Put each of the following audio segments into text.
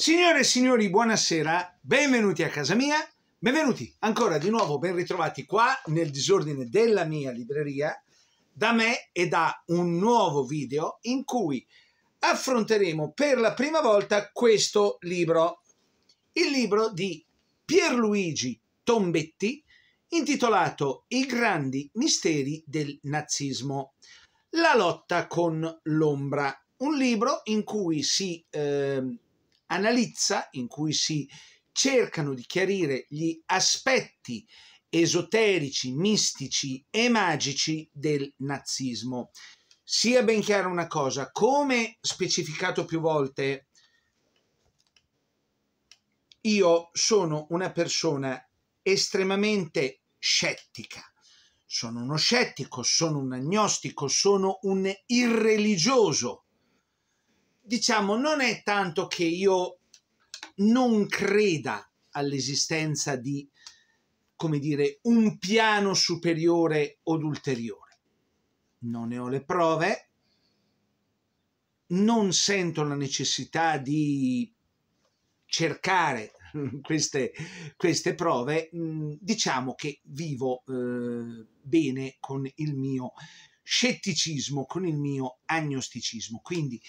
Signore e signori, buonasera, benvenuti a casa mia, benvenuti ancora di nuovo, ben ritrovati qua nel disordine della mia libreria, da me e da un nuovo video in cui affronteremo per la prima volta questo libro, il libro di Pierluigi Tombetti, intitolato I grandi misteri del nazismo, la lotta con l'ombra, un libro in cui si eh, analizza, in cui si cercano di chiarire gli aspetti esoterici, mistici e magici del nazismo. Sia ben chiara una cosa, come specificato più volte, io sono una persona estremamente scettica. Sono uno scettico, sono un agnostico, sono un irreligioso diciamo, non è tanto che io non creda all'esistenza di, come dire, un piano superiore o ulteriore. Non ne ho le prove, non sento la necessità di cercare queste, queste prove, mm, diciamo che vivo eh, bene con il mio scetticismo, con il mio agnosticismo. Quindi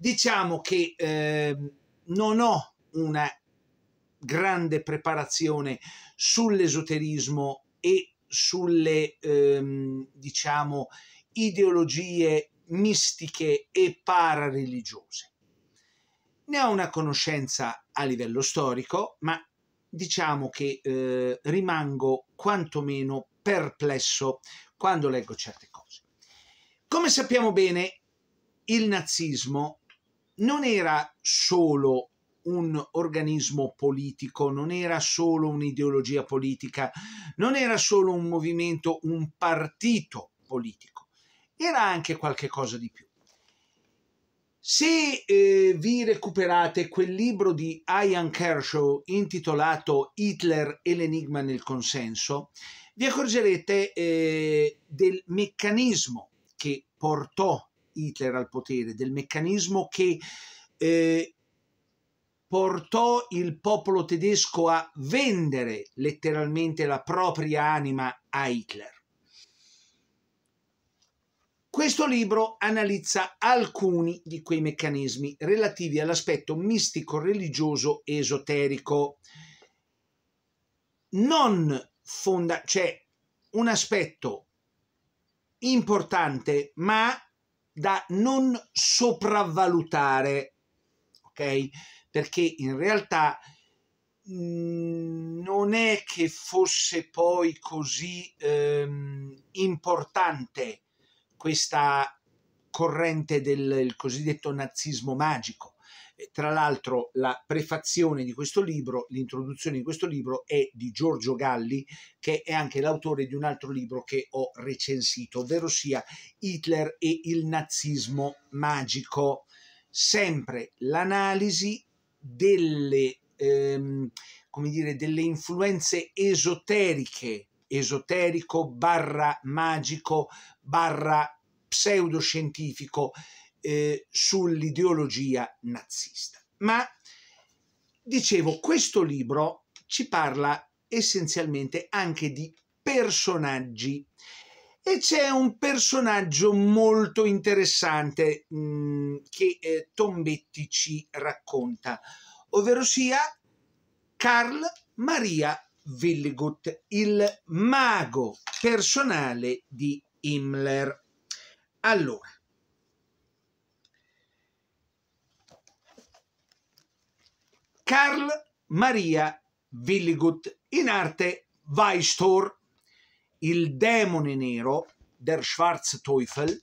Diciamo che eh, non ho una grande preparazione sull'esoterismo e sulle, ehm, diciamo, ideologie mistiche e parareligiose. Ne ho una conoscenza a livello storico, ma diciamo che eh, rimango quantomeno perplesso quando leggo certe cose. Come sappiamo bene, il nazismo non era solo un organismo politico, non era solo un'ideologia politica, non era solo un movimento, un partito politico, era anche qualche cosa di più. Se eh, vi recuperate quel libro di Ian Kershaw intitolato Hitler e l'enigma nel consenso, vi accorgerete eh, del meccanismo che portò Hitler al potere, del meccanismo che eh, portò il popolo tedesco a vendere letteralmente la propria anima a Hitler. Questo libro analizza alcuni di quei meccanismi relativi all'aspetto mistico, religioso esoterico. Non fonda, c'è cioè, un aspetto importante, ma da non sopravvalutare, ok? Perché in realtà mm, non è che fosse poi così ehm, importante questa corrente del cosiddetto nazismo magico tra l'altro la prefazione di questo libro, l'introduzione di questo libro è di Giorgio Galli, che è anche l'autore di un altro libro che ho recensito, ovvero sia Hitler e il nazismo magico. Sempre l'analisi delle, ehm, come dire, delle influenze esoteriche, esoterico barra magico barra pseudoscientifico eh, sull'ideologia nazista. Ma dicevo, questo libro ci parla essenzialmente anche di personaggi e c'è un personaggio molto interessante mh, mm, che eh, Tombetti ci racconta, ovvero sia Carl Maria Willigut, il mago personale di Himmler. Allora, Carl Maria Willigut, in arte Weistor, il demone nero der Schwarzteufel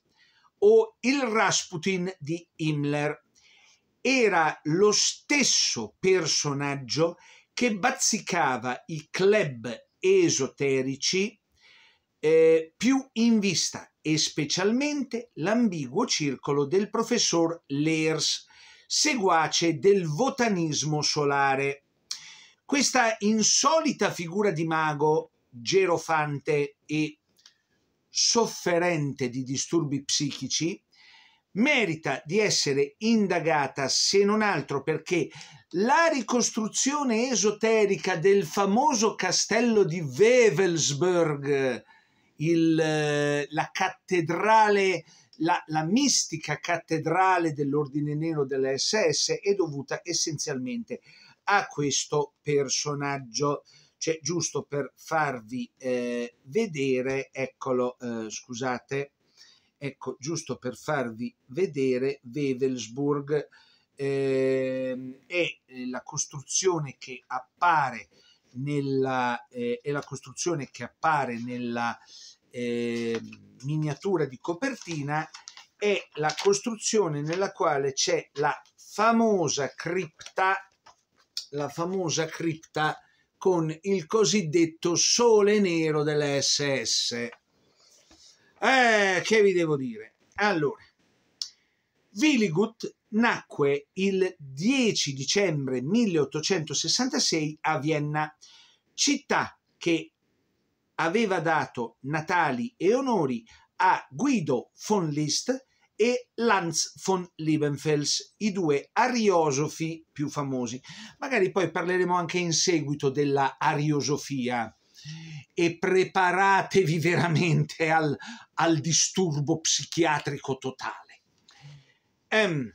o il Rasputin di Himmler. Era lo stesso personaggio che bazzicava i club esoterici eh, più in vista e specialmente l'ambiguo circolo del professor Leers seguace del votanismo solare. Questa insolita figura di mago, gerofante e sofferente di disturbi psichici, merita di essere indagata se non altro perché la ricostruzione esoterica del famoso castello di Wevelsburg, il, eh, la cattedrale la, la mistica cattedrale dell'ordine nero delle SS è dovuta essenzialmente a questo personaggio. Cioè, giusto per farvi eh, vedere, eccolo, eh, scusate, ecco, giusto per farvi vedere, Wevelsburg ehm, eh, eh, è la costruzione che appare nella, è la costruzione che appare nella eh, miniatura di copertina è la costruzione nella quale c'è la famosa cripta, la famosa cripta con il cosiddetto sole nero delle SS. Eh, che vi devo dire? Allora, Willigut nacque il 10 dicembre 1866 a Vienna, città che aveva dato natali e onori a Guido von Liszt e Lanz von Liebenfels, i due ariosofi più famosi. Magari poi parleremo anche in seguito della ariosofia e preparatevi veramente al, al disturbo psichiatrico totale. Um,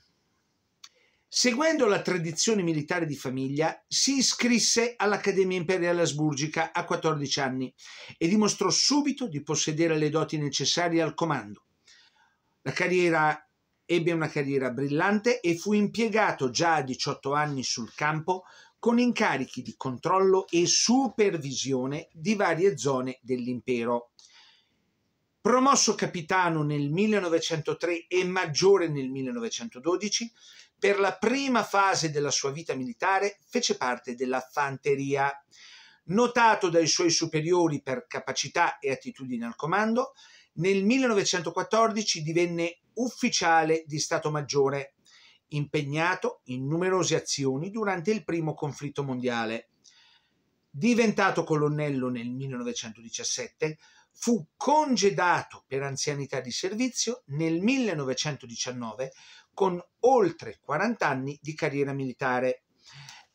Seguendo la tradizione militare di famiglia, si iscrisse all'Accademia Imperiale Asburgica a 14 anni e dimostrò subito di possedere le doti necessarie al comando. La carriera ebbe una carriera brillante e fu impiegato già a 18 anni sul campo con incarichi di controllo e supervisione di varie zone dell'impero. Promosso capitano nel 1903 e maggiore nel 1912, per la prima fase della sua vita militare fece parte della fanteria. Notato dai suoi superiori per capacità e attitudine al comando, nel 1914 divenne ufficiale di Stato Maggiore, impegnato in numerose azioni durante il primo conflitto mondiale. Diventato colonnello nel 1917, fu congedato per anzianità di servizio nel 1919 con oltre 40 anni di carriera militare.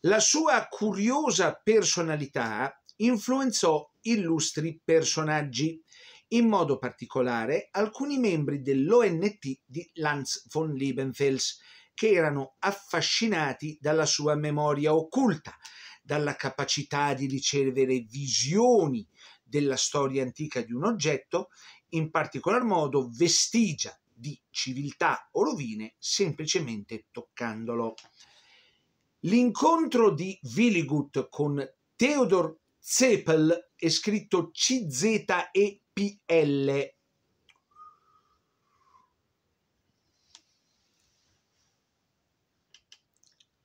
La sua curiosa personalità influenzò illustri personaggi, in modo particolare alcuni membri dell'ONT di Lanz von Liebenfels, che erano affascinati dalla sua memoria occulta, dalla capacità di ricevere visioni della storia antica di un oggetto, in particolar modo vestigia di civiltà o rovine semplicemente toccandolo. L'incontro di Willigut con Theodor Zeppel è scritto CZEPL.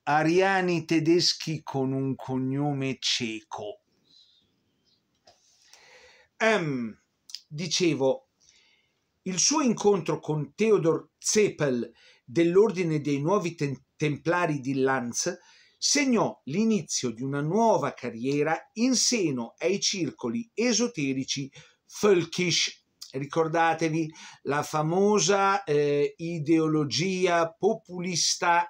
Ariani tedeschi con un cognome cieco. Um, dicevo, il suo incontro con Theodor Zeppel dell'Ordine dei Nuovi Ten- Templari di Lanz segnò l'inizio di una nuova carriera in seno ai circoli esoterici Völkisch ricordatevi la famosa eh, ideologia populista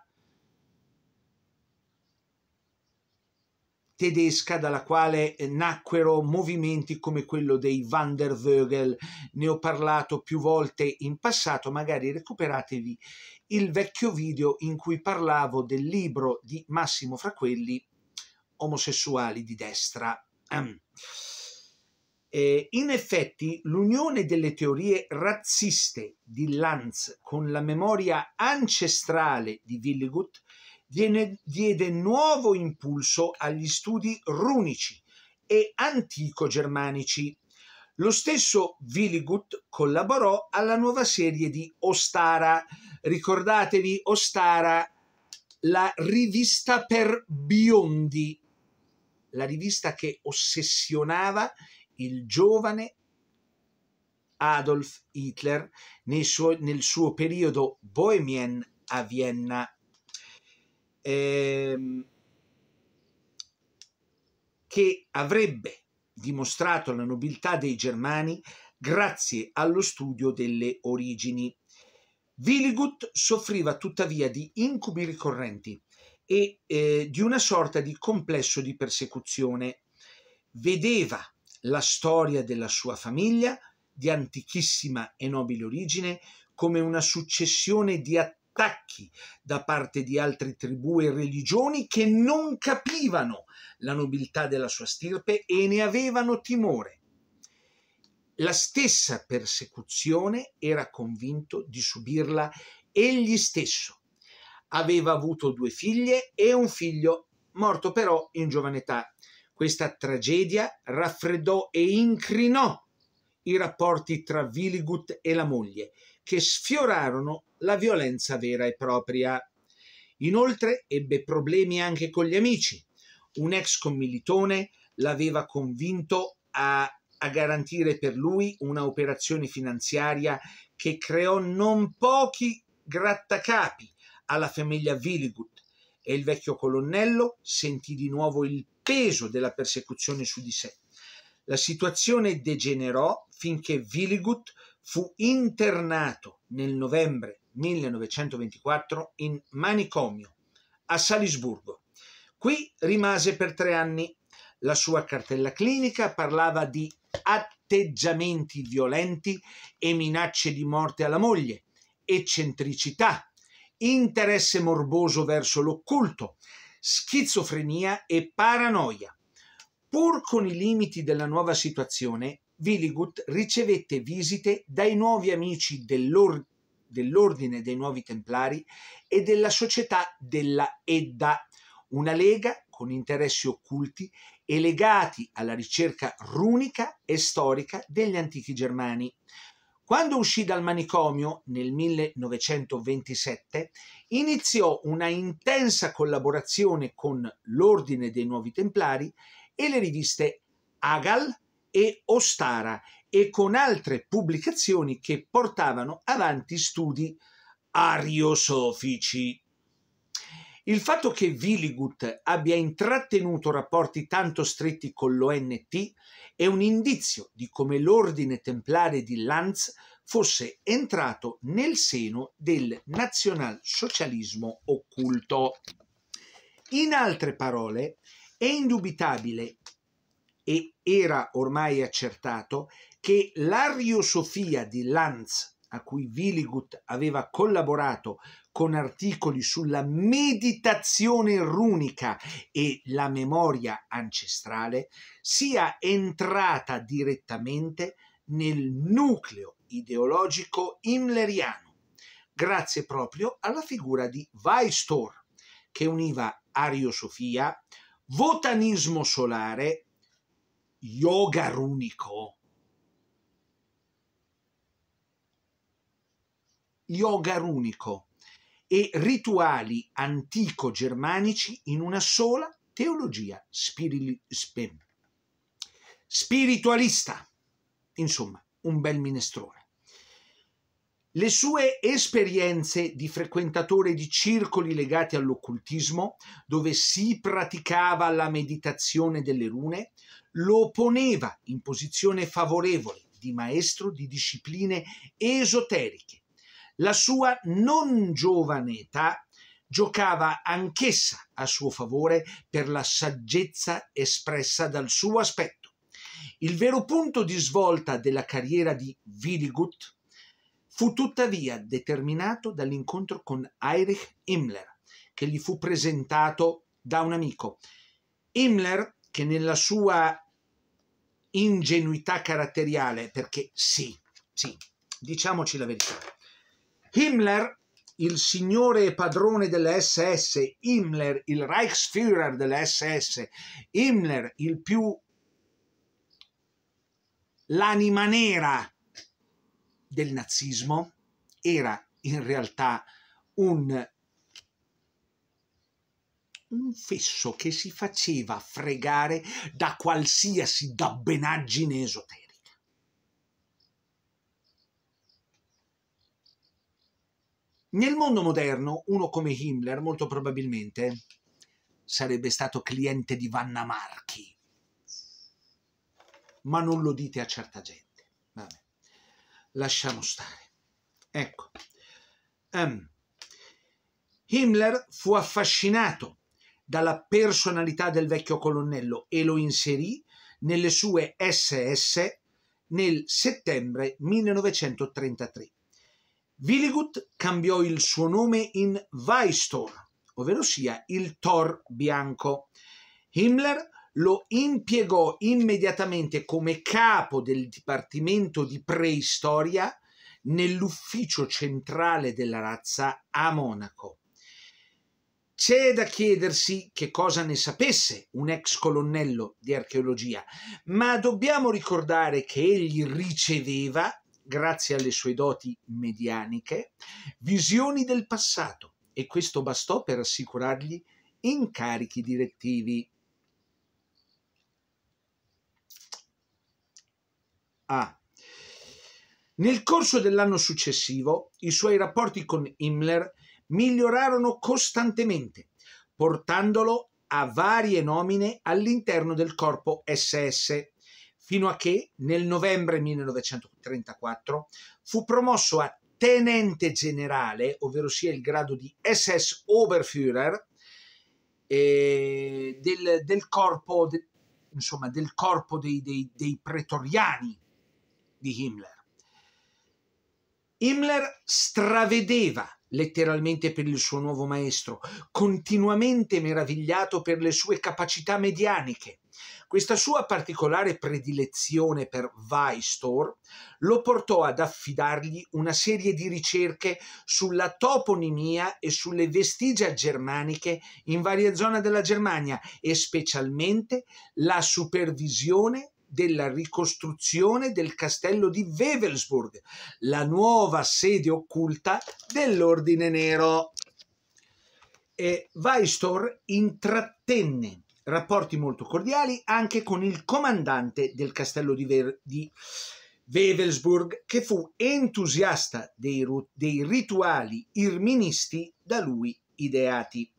tedesca dalla quale nacquero movimenti come quello dei Van der Vögel. Ne ho parlato più volte in passato, magari recuperatevi il vecchio video in cui parlavo del libro di Massimo Fraquelli, Omosessuali di destra. in effetti, l'unione delle teorie razziste di Lanz con la memoria ancestrale di Willigut diede, diede nuovo impulso agli studi runici e antico-germanici. Lo stesso Willigut collaborò alla nuova serie di Ostara. Ricordatevi Ostara, la rivista per biondi, la rivista che ossessionava il giovane Adolf Hitler nel suo, nel suo periodo bohemien a Vienna ehm, che avrebbe dimostrato la nobiltà dei germani grazie allo studio delle origini. Willigut soffriva tuttavia di incubi ricorrenti e eh, di una sorta di complesso di persecuzione. Vedeva la storia della sua famiglia, di antichissima e nobile origine, come una successione di attacchi attacchi da parte di altre tribù e religioni che non capivano la nobiltà della sua stirpe e ne avevano timore. La stessa persecuzione era convinto di subirla egli stesso. Aveva avuto due figlie e un figlio, morto però in giovane età. Questa tragedia raffreddò e incrinò i rapporti tra Viligut e la moglie, che sfiorarono la violenza vera e propria. Inoltre ebbe problemi anche con gli amici. Un ex commilitone l'aveva convinto a, a garantire per lui una operazione finanziaria che creò non pochi grattacapi alla famiglia Viligut e il vecchio colonnello sentì di nuovo il peso della persecuzione su di sé. La situazione degenerò finché Willigut fu internato nel novembre 1924 in manicomio a Salisburgo. Qui rimase per tre anni. La sua cartella clinica parlava di atteggiamenti violenti e minacce di morte alla moglie, eccentricità, interesse morboso verso l'occulto, schizofrenia e paranoia. Pur con i limiti della nuova situazione, Viligut ricevette visite dai nuovi amici dell'or- dell'Ordine dei Nuovi Templari e della Società della Edda, una lega con interessi occulti e legati alla ricerca runica e storica degli antichi germani. Quando uscì dal manicomio nel 1927, iniziò una intensa collaborazione con l'Ordine dei Nuovi Templari e le riviste Agal e Ostara e con altre pubblicazioni che portavano avanti studi ariosofici. Il fatto che Willigut abbia intrattenuto rapporti tanto stretti con l'ONT è un indizio di come l'ordine templare di Lanz fosse entrato nel seno del nazionalsocialismo occulto. In altre parole, è indubitabile e era ormai accertato che l'ariosofia di Lanz, a cui Viligut aveva collaborato con articoli sulla meditazione runica e la memoria ancestrale, sia entrata direttamente nel nucleo ideologico himmleriano, grazie proprio alla figura di Weistor, che univa ariosofia, votanismo solare, yoga runico. Yoga runico e rituali antico-germanici in una sola teologia spirili, spiritualista. Insomma, un bel minestrone. Le sue esperienze di frequentatore di circoli legati all'occultismo, dove si praticava la meditazione delle rune, lo poneva in posizione favorevole di maestro di discipline esoteriche. La sua non giovane età giocava anch'essa a suo favore per la saggezza espressa dal suo aspetto. Il vero punto di svolta della carriera di Willigut Fu tuttavia determinato dall'incontro con Heinrich Himmler, che gli fu presentato da un amico. Himmler, che nella sua ingenuità caratteriale, perché sì, sì, diciamoci la verità, Himmler, il signore e padrone delle SS, Himmler, il Reichsführer delle SS, Himmler, il più l'anima nera del nazismo era in realtà un, un fesso che si faceva fregare da qualsiasi dabbenaggine esoterica. Nel mondo moderno, uno come Himmler molto probabilmente sarebbe stato cliente di Vanna Marchi, ma non lo dite a certa gente lasciamo stare. Ecco, um, Himmler fu affascinato dalla personalità del vecchio colonnello e lo inserì nelle sue SS nel settembre 1933. Willigut cambiò il suo nome in Weistor, ovvero sia il Thor bianco. Himmler lo impiegò immediatamente come capo del Dipartimento di Preistoria nell'ufficio centrale della razza a Monaco. C'è da chiedersi che cosa ne sapesse un ex colonnello di archeologia, ma dobbiamo ricordare che egli riceveva, grazie alle sue doti medianiche, visioni del passato e questo bastò per assicurargli incarichi direttivi. A. Nel corso dell'anno successivo i suoi rapporti con Himmler migliorarono costantemente, portandolo a varie nomine all'interno del corpo SS, fino a che nel novembre 1934 fu promosso a tenente generale, ovvero sia il grado di SS Oberführer eh, del, del, corpo, de, insomma, del corpo dei, dei, dei pretoriani di Himmler. Himmler stravedeva letteralmente per il suo nuovo maestro, continuamente meravigliato per le sue capacità medianiche. Questa sua particolare predilezione per Weistor lo portò ad affidargli una serie di ricerche sulla toponimia e sulle vestigia germaniche in varie zone della Germania e specialmente la supervisione della ricostruzione del castello di Wevelsburg, la nuova sede occulta dell'Ordine Nero. E Weistor intrattenne rapporti molto cordiali anche con il comandante del castello di, Ver- di Wevelsburg, che fu entusiasta dei, dei rituali irministi da lui ideati.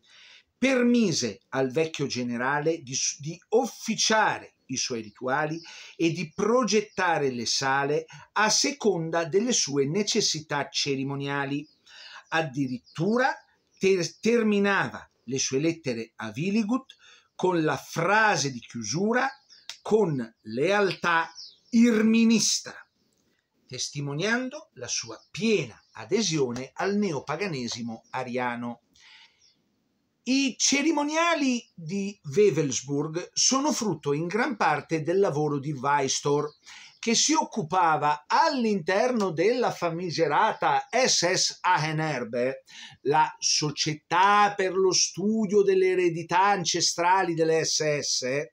Permise al vecchio generale di, di officiare i suoi rituali e di progettare le sale a seconda delle sue necessità cerimoniali. Addirittura ter- terminava le sue lettere a Viligut con la frase di chiusura con lealtà irministra, testimoniando la sua piena adesione al neopaganesimo ariano. I cerimoniali di Wevelsburg sono frutto in gran parte del lavoro di Weistor, che si occupava all'interno della famigerata SS Ahenerbe, la società per lo studio delle eredità ancestrali delle SS,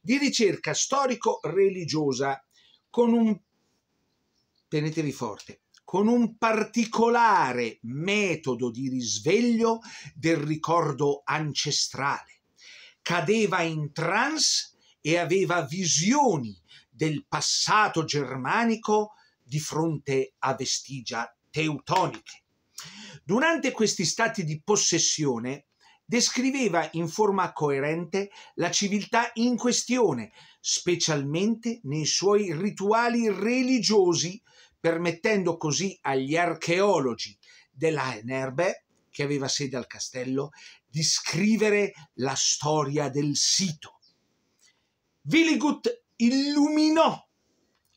di ricerca storico-religiosa con un, tenetevi forte, con un particolare metodo di risveglio del ricordo ancestrale. Cadeva in trance e aveva visioni del passato germanico di fronte a vestigia teutoniche. Durante questi stati di possessione descriveva in forma coerente la civiltà in questione, specialmente nei suoi rituali religiosi permettendo così agli archeologi della Enerbe, che aveva sede al castello, di scrivere la storia del sito. Willigut illuminò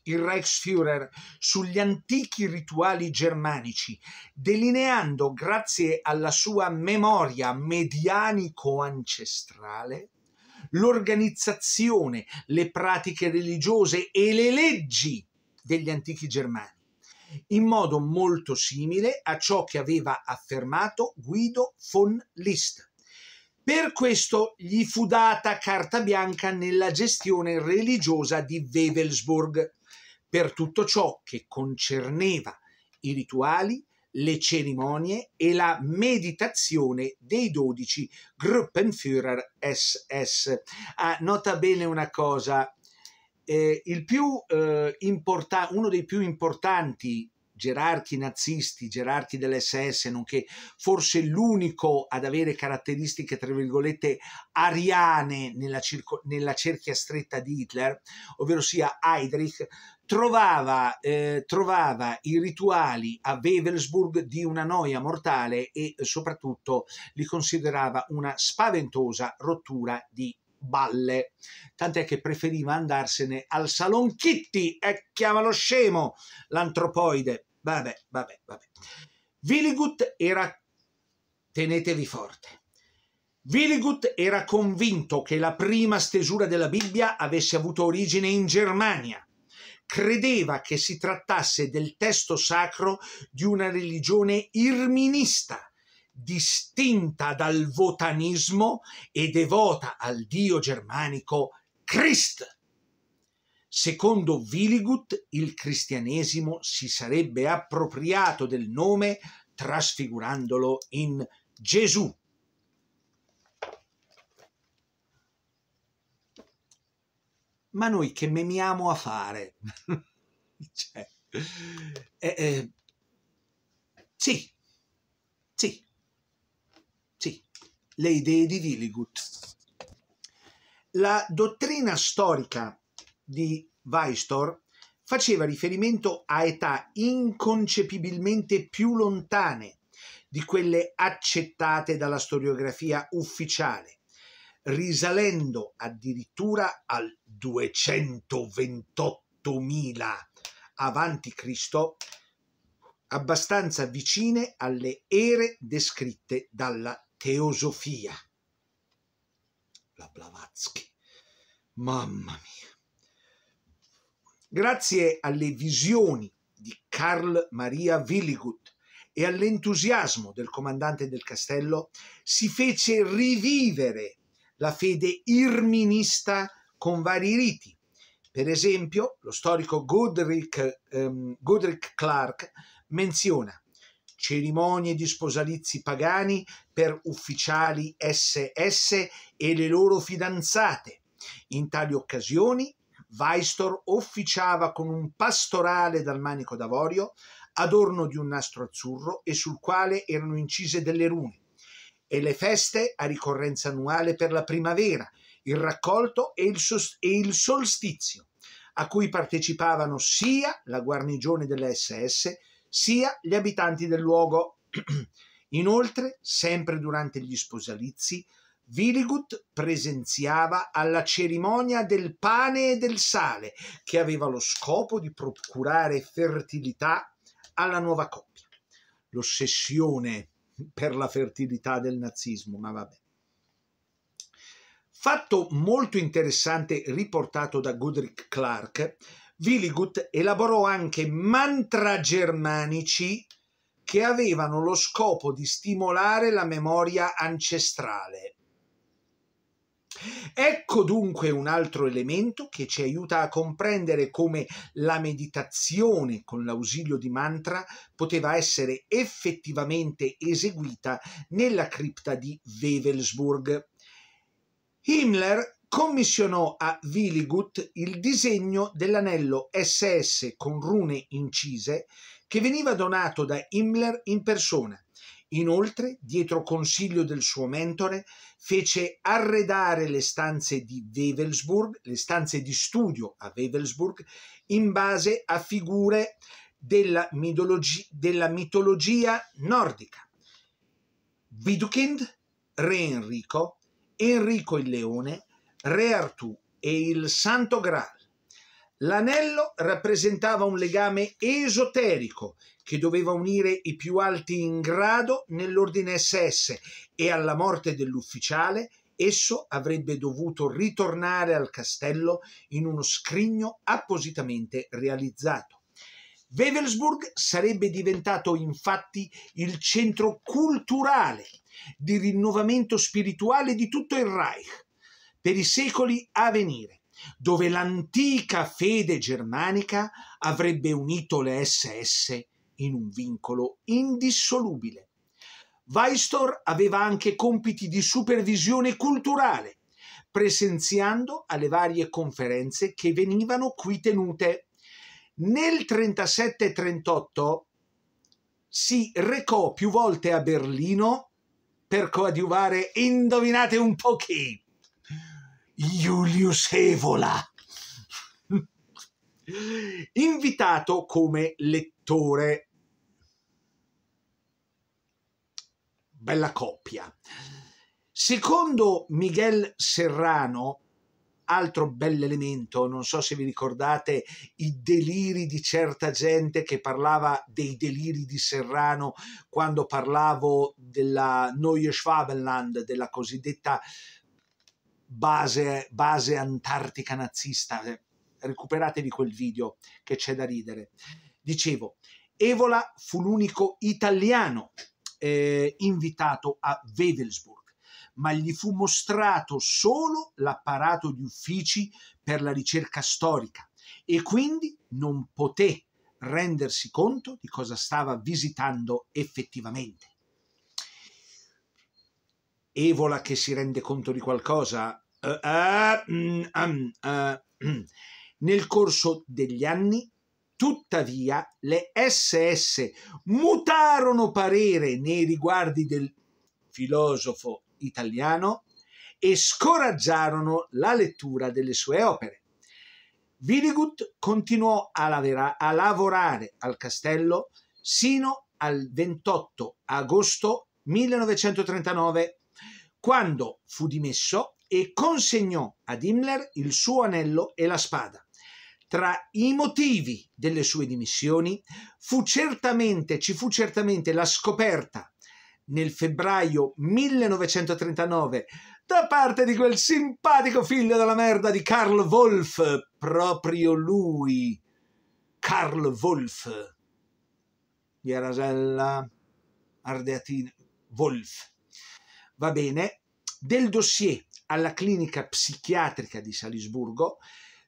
il Reichsführer sugli antichi rituali germanici, delineando, grazie alla sua memoria medianico-ancestrale, l'organizzazione, le pratiche religiose e le leggi degli antichi germani, in modo molto simile a ciò che aveva affermato Guido von List. Per questo gli fu data carta bianca nella gestione religiosa di Wevelsburg, per tutto ciò che concerneva i rituali, le cerimonie e la meditazione dei dodici Gruppenführer SS. Ah, nota bene una cosa, eh, più, eh, importa- uno dei più importanti gerarchi nazisti, gerarchi dell'SS, nonché forse l'unico ad avere caratteristiche, tra virgolette, ariane nella, circo- nella cerchia stretta di Hitler, ovvero sia Heydrich, Trovava, eh, trovava, i rituali a Wevelsburg di una noia mortale e soprattutto li considerava una spaventosa rottura di balle, tant'è che preferiva andarsene al Salon Kitty e chiamalo scemo l'antropoide. Vabbè, vabbè, vabbè. Viligut era, tenetevi forte, Viligut era convinto che la prima stesura della Bibbia avesse avuto origine in Germania. Credeva che si trattasse del testo sacro di una religione irminista distinta dal votanismo e devota al dio germanico Christ. Secondo Willigut, il cristianesimo si sarebbe appropriato del nome trasfigurandolo in Gesù. Ma noi che memiamo a fare? cioè, eh, eh, sì, sì, le idee di Willigut. La dottrina storica di Weistor faceva riferimento a età inconcepibilmente più lontane di quelle accettate dalla storiografia ufficiale, risalendo addirittura al 228.000 Cristo, abbastanza vicine alle ere descritte dalla teosofia. La Blavatsky. Mamma mia. Grazie alle visioni di Carl Maria Willigut e all'entusiasmo del comandante del castello si fece rivivere la fede irminista con vari riti. Per esempio, lo storico Godric, ehm, Godric Clark menziona cerimonie di sposalizi pagani per ufficiali SS e le loro fidanzate. In tali occasioni Weistor officiava con un pastorale dal manico d'avorio, adorno di un nastro azzurro e sul quale erano incise delle rune, e le feste a ricorrenza annuale per la primavera, il raccolto e il, e il solstizio, a cui partecipavano sia la guarnigione delle SS sia gli abitanti del luogo. Inoltre, sempre durante gli sposalizi, Viligut presenziava alla cerimonia del pane e del sale, che aveva lo scopo di procurare fertilità alla nuova coppia. L'ossessione per la fertilità del nazismo, ma vabbè. Fatto molto interessante riportato da Goodrich Clark Willigut elaborò anche mantra germanici che avevano lo scopo di stimolare la memoria ancestrale. Ecco dunque un altro elemento che ci aiuta a comprendere come la meditazione con l'ausilio di mantra poteva essere effettivamente eseguita nella cripta di Wevelsburg. Himmler commissionò a Willigut il disegno dell'anello SS con rune incise che veniva donato da Himmler in persona. Inoltre, dietro consiglio del suo mentore, fece arredare le stanze di Wevelsburg, le stanze di studio a Wevelsburg, in base a figure della, mitologi- della mitologia nordica. Widukind, re Enrico, Enrico il Leone, Re Artù e il Santo Graal. L'anello rappresentava un legame esoterico che doveva unire i più alti in grado nell'ordine SS e alla morte dell'ufficiale esso avrebbe dovuto ritornare al castello in uno scrigno appositamente realizzato. Wevelsburg sarebbe diventato infatti il centro culturale di rinnovamento spirituale di tutto il Reich, per i secoli a venire, dove l'antica fede germanica avrebbe unito le SS in un vincolo indissolubile. Weistor aveva anche compiti di supervisione culturale, presenziando alle varie conferenze che venivano qui tenute. Nel 37-38 si recò più volte a Berlino per coadiuvare, indovinate un po' chi, Julius Evola, invitato come lettore. Bella coppia. Secondo Miguel Serrano, altro bell'elemento, non so se vi ricordate i deliri di certa gente che parlava dei deliri di Serrano quando parlavo della Neue Schwabenland, della cosiddetta base, base antartica nazista. Eh, Recuperatevi quel video che c'è da ridere. Dicevo, Evola fu l'unico italiano eh, invitato a Wewelsburg ma gli fu mostrato solo l'apparato di uffici per la ricerca storica e quindi non poté rendersi conto di cosa stava visitando effettivamente. Evola che si rende conto di qualcosa eh, eh, mm, ah, mm, eh, mm. nel corso degli anni, tuttavia, le SS mutarono parere nei riguardi del filosofo italiano e scoraggiarono la lettura delle sue opere. Villegut continuò a, lavera- a lavorare al castello sino al 28 agosto 1939, quando fu dimesso e consegnò ad Himmler il suo anello e la spada. Tra i motivi delle sue dimissioni fu certamente, ci fu certamente la scoperta nel febbraio 1939 da parte di quel simpatico figlio della merda di Karl Wolff, proprio lui, Karl Wolff, Gherasella Ardeatina, Wolff, va bene, del dossier alla clinica psichiatrica di Salisburgo,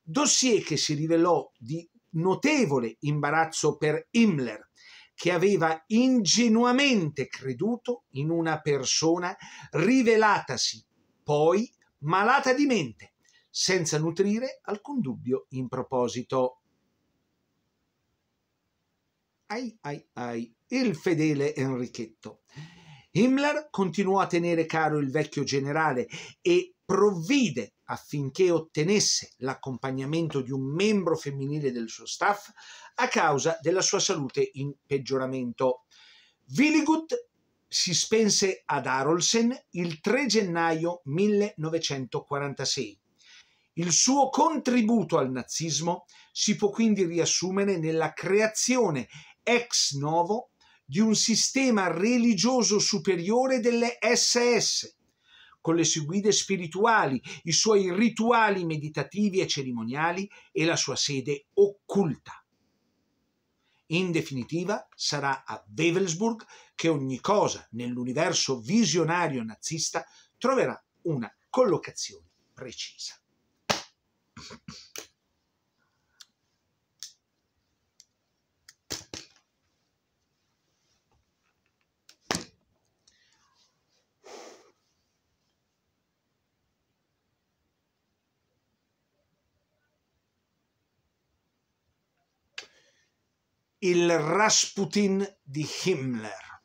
dossier che si rivelò di notevole imbarazzo per Himmler, che aveva ingenuamente creduto in una persona rivelatasi poi malata di mente, senza nutrire alcun dubbio in proposito. Ai ai ai, il fedele Enrichetto. Himmler continuò a tenere caro il vecchio generale e provvide affinché ottenesse l'accompagnamento di un membro femminile del suo staff a causa della sua salute in peggioramento. Willigut si spense ad Arolsen il 3 gennaio 1946. Il suo contributo al nazismo si può quindi riassumere nella creazione ex novo di un sistema religioso superiore delle SS, con le sue guide spirituali, i suoi rituali meditativi e cerimoniali e la sua sede occulta. In definitiva, sarà a Wevelsburg che ogni cosa nell'universo visionario nazista troverà una collocazione precisa. il Rasputin di Himmler,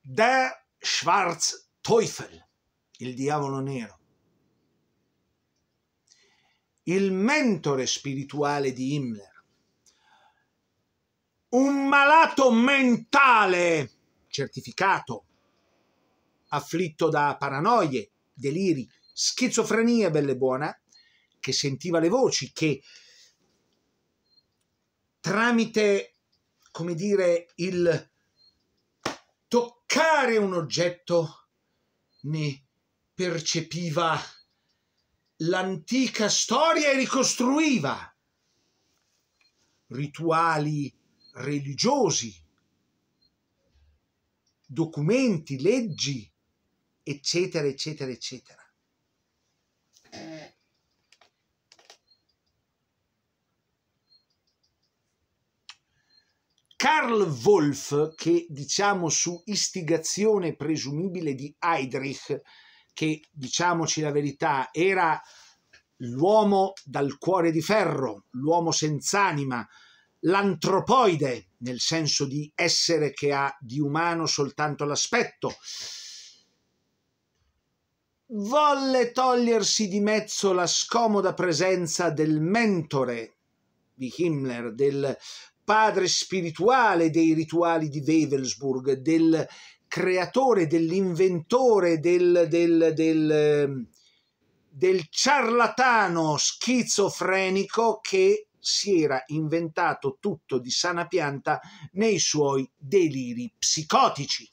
Der Schwarz Teufel, il diavolo nero, il mentore spirituale di Himmler, un malato mentale certificato, afflitto da paranoie, deliri, schizofrenia, bella e buona, che sentiva le voci, che tramite, come dire, il toccare un oggetto ne percepiva l'antica storia e ricostruiva rituali religiosi, documenti, leggi, eccetera, eccetera, eccetera. Karl Wolff, che diciamo su istigazione presumibile di Heydrich, che diciamoci la verità, era l'uomo dal cuore di ferro, l'uomo senza anima, l'antropoide, nel senso di essere che ha di umano soltanto l'aspetto, volle togliersi di mezzo la scomoda presenza del mentore di Himmler, del padre spirituale dei rituali di Wevelsburg, del creatore, dell'inventore, del, del, del, ehm, del ciarlatano schizofrenico che si era inventato tutto di sana pianta nei suoi deliri psicotici.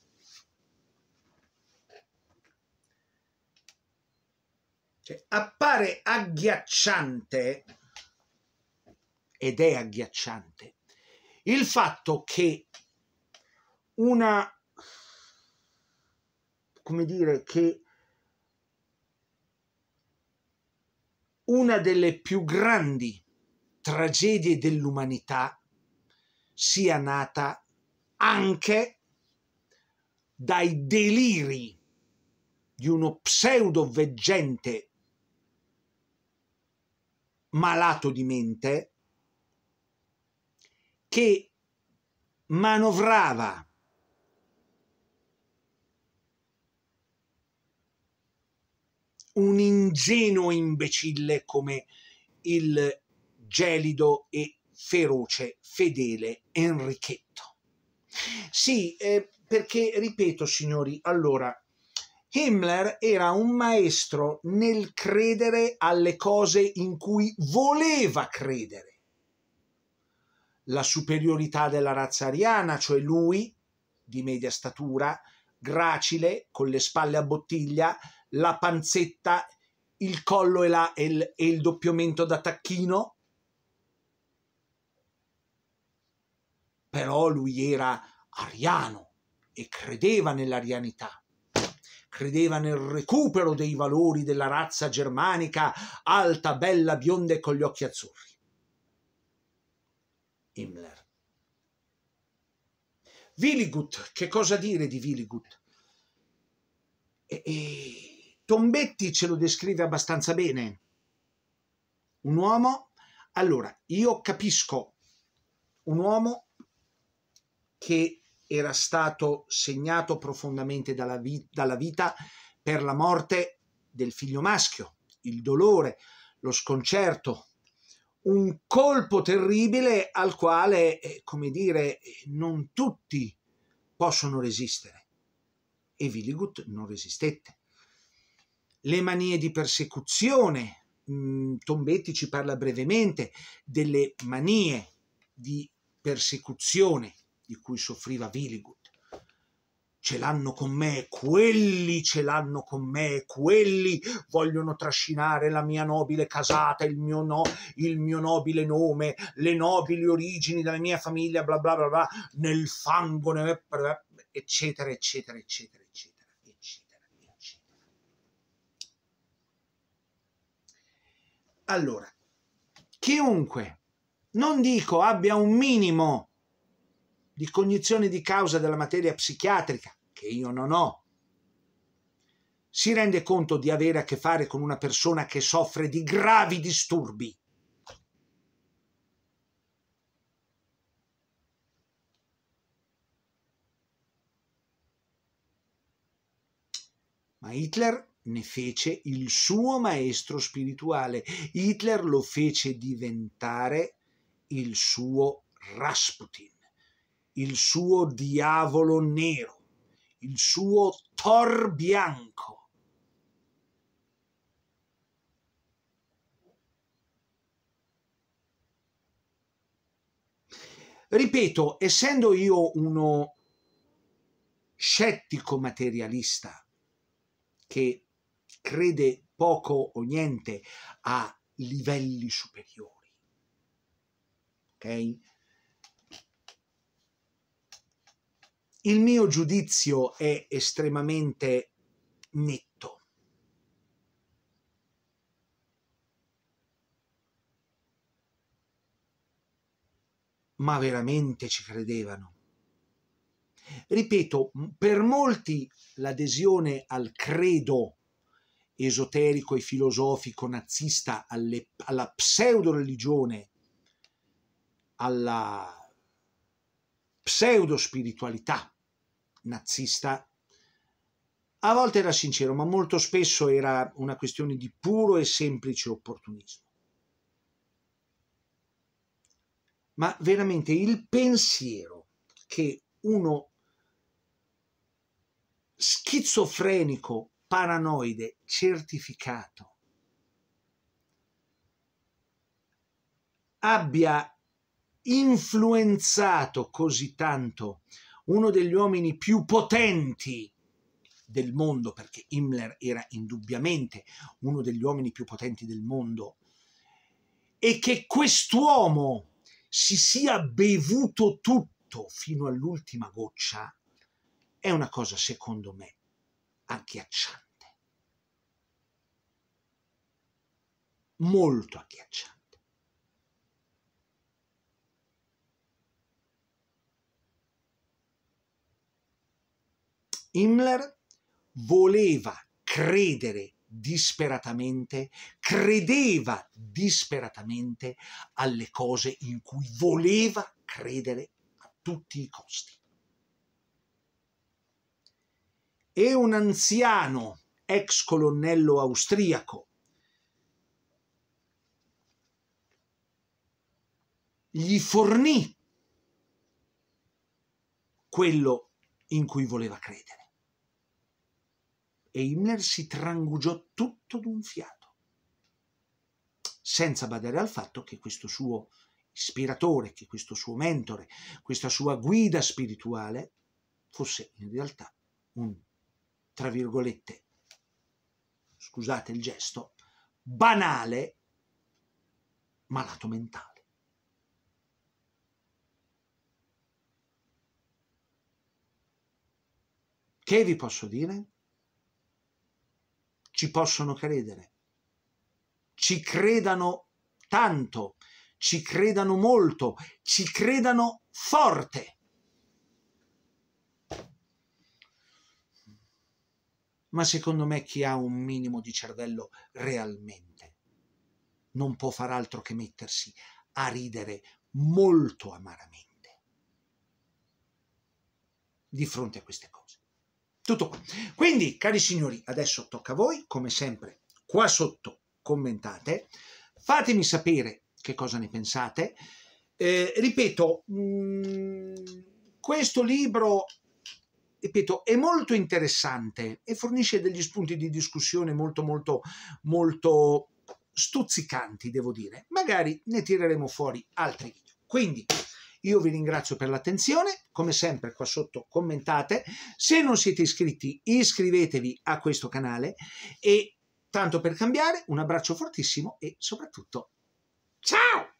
Cioè, appare agghiacciante, ed è agghiacciante, il fatto che una, come dire, che una delle più grandi tragedie dell'umanità sia nata anche dai deliri di uno pseudo veggente malato di mente che manovrava un ingenuo imbecille come il gelido e feroce, fedele Enrichetto. Sì, eh, perché, ripeto, signori, allora, Himmler era un maestro nel credere alle cose in cui voleva credere la superiorità della razza ariana, cioè lui, di media statura, gracile, con le spalle a bottiglia, la panzetta, il collo e, la, e, il, e il doppiomento da tacchino. Però lui era ariano e credeva nell'arianità credeva nel recupero dei valori della razza germanica, alta, bella, bionda e con gli occhi azzurri. Himmler. Viligut, che cosa dire di Viligut? E, e, Tombetti ce lo descrive abbastanza bene. Un uomo, allora, io capisco un uomo che era stato segnato profondamente dalla, vi, dalla vita per la morte del figlio maschio, il dolore, lo sconcerto, un colpo terribile al quale, eh, come dire, non tutti possono resistere. E Villigut non resistette. Le manie di persecuzione, mm, Tombetti ci parla brevemente delle manie di persecuzione di cui soffriva Villigut ce l'hanno con me, quelli ce l'hanno con me, quelli vogliono trascinare la mia nobile casata, il mio, no, il mio nobile nome, le nobili origini della mia famiglia, bla bla bla bla, nel fango, ne... eccetera, eccetera, eccetera, eccetera. Allora, chiunque, non dico abbia un minimo di cognizione di causa della materia psichiatrica, che io non ho. Si rende conto di avere a che fare con una persona che soffre di gravi disturbi. Ma Hitler ne fece il suo maestro spirituale. Hitler lo fece diventare il suo Rasputin, il suo diavolo nero il suo Thor bianco. Ripeto, essendo io uno scettico materialista che crede poco o niente a livelli superiori, okay? Il mio giudizio è estremamente netto. Ma veramente ci credevano. Ripeto, per molti l'adesione al credo esoterico e filosofico nazista, alle, alla pseudo-religione, alla pseudo-spiritualità nazista. A volte era sincero, ma molto spesso era una questione di puro e semplice opportunismo. Ma veramente il pensiero che uno schizofrenico, paranoide, certificato, abbia influenzato così tanto uno degli uomini più potenti del mondo, perché Himmler era indubbiamente uno degli uomini più potenti del mondo, e che quest'uomo si sia bevuto tutto fino all'ultima goccia, è una cosa, secondo me, agghiacciante. Molto agghiacciante. Himmler voleva credere disperatamente, credeva disperatamente alle cose in cui voleva credere a tutti i costi. E un anziano ex colonnello austriaco gli fornì quello in cui voleva credere. E Himmler si trangugiò tutto d'un fiato, senza badare al fatto che questo suo ispiratore, che questo suo mentore, questa sua guida spirituale fosse in realtà un, tra virgolette, scusate il gesto, banale malato mentale. Che vi posso dire? Ci possono credere. Ci credano tanto, ci credano molto, ci credano forte. Ma secondo me chi ha un minimo di cervello realmente non può far altro che mettersi a ridere molto amaramente di fronte a queste cose. Tutto qua. Quindi, cari signori, adesso tocca a voi, come sempre, qua sotto commentate, fatemi sapere che cosa ne pensate. Eh, ripeto, mh, mm, questo libro ripeto, è molto interessante e fornisce degli spunti di discussione molto, molto, molto stuzzicanti, devo dire. Magari ne tireremo fuori altri video. Quindi, io vi ringrazio per l'attenzione, come sempre qua sotto commentate, se non siete iscritti iscrivetevi a questo canale e tanto per cambiare un abbraccio fortissimo e soprattutto ciao!